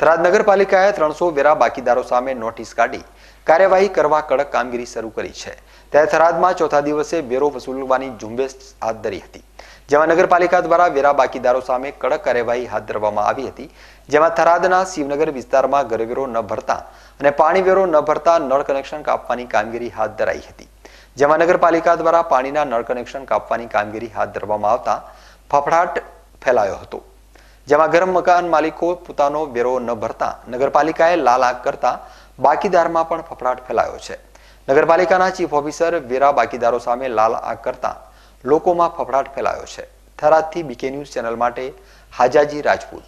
થરાદ નગરપાલિકાએ ત્રણસો વેરા બાકીદારો સામે નોટિસ કાઢી કાર્યવાહી કરવા કડક કામગીરી શરૂ કરી છે ત્યારે થરાદમાં ચોથા દિવસે વેરો વસૂલવાની ઝુંબેશ હાથ ધરી હતી જેમાં નગરપાલિકા દ્વારા વેરા બાકીદારો સામે કડક કાર્યવાહી હાથ ધરવામાં આવી હતી જેમાં થરાદના શિવનગર વિસ્તારમાં ઘરવેરો ન ભરતા અને પાણી વેરો ન ભરતા નળ કનેક્શન કાપવાની કામગીરી હાથ ધરાઈ હતી જેમાં નગરપાલિકા દ્વારા પાણીના નળ કનેક્શન કાપવાની કામગીરી હાથ ધરવામાં આવતા ફફડાટ ફેલાયો હતો જેમાં ગરમ મકાન માલિકો પોતાનો વેરો ન ભરતા નગરપાલિકાએ લાલ લાલા કરતા બાકીદારમાં પણ ફફડાટ ફેલાયો છે નગરપાલિકાના ચીફ ઓફિસર વેરા બાકીદારો સામે લાલ આગ કરતા લોકોમાં ફફડાટ ફેલાયો છે થરાદથી બીકે ન્યૂઝ ચેનલ માટે હાજાજી રાજપૂત